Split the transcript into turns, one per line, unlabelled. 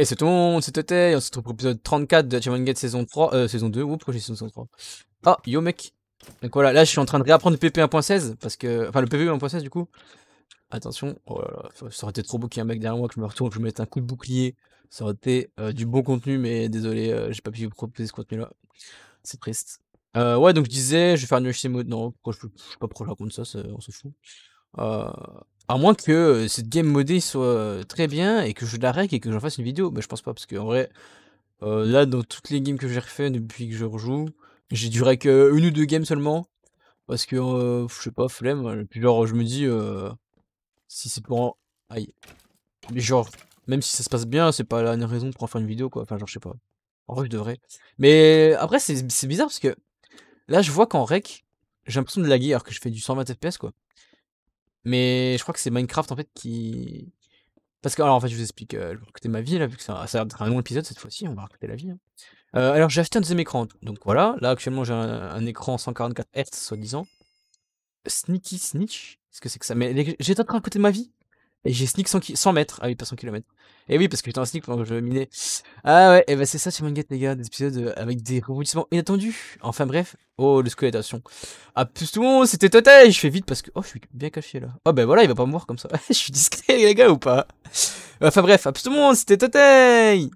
Et c'est tout le monde, c'était on se retrouve pour l'épisode 34 de Achievement Gate saison 3, euh, saison 2, ou pourquoi saison 3 Ah, yo mec Donc voilà, là je suis en train de réapprendre le PP 1.16, parce que, enfin le PP 1.16 du coup. Attention, oh ça aurait été trop beau qu'il y ait un mec derrière moi que je me retourne, que je me mette un coup de bouclier. Ça aurait été euh, du bon contenu, mais désolé, euh, j'ai pas pu vous proposer ce contenu là. C'est triste. Euh, ouais, donc je disais, je vais faire une UHC mode. Non, je, je pas pourquoi je raconte ça, on se fout. Euh, à moins que euh, cette game modée soit euh, très bien et que je la règle et que j'en fasse une vidéo. Mais je pense pas, parce qu'en vrai, euh, là, dans toutes les games que j'ai refait depuis que je rejoue, j'ai du que une ou deux games seulement. Parce que, je sais pas, flemme. Et puis genre, je me dis, si c'est pour... Aïe. Mais genre, même si ça se passe bien, c'est pas la raison pour en faire une vidéo, quoi. Enfin, genre, je sais pas. En vrai, je devrais. Mais après, c'est bizarre parce que là, je vois qu'en rec, j'ai l'impression de laguer alors que je fais du 120 FPS, quoi. Mais je crois que c'est Minecraft en fait qui. Parce que, alors en fait, je vous explique, je vais raconter ma vie là, vu que ça, ça va être un long épisode cette fois-ci, on va raconter la vie. Hein. Euh, alors j'ai acheté un deuxième écran, donc voilà, là actuellement j'ai un, écran 144 Hz soi-disant. Sneaky Snitch, qu'est-ce que c'est que ça Mais j'étais en train de ma vie et j'ai sneak 100, 100 mètres. Ah oui, pas 100 km. Et oui, parce que j'étais en sneak pendant que je minais. Ah ouais, et bah c'est ça sur Mangate, les gars, des épisodes euh, avec des rebondissements inattendus. Enfin bref. Oh, le squelette, attention. Ah, plus tout le monde, c'était Totei, Je fais vite parce que. Oh, je suis bien caché là. Oh, bah voilà, il va pas me voir comme ça. je suis discret, les gars, ou pas Enfin bref, à ah, plus tout le monde, c'était Totei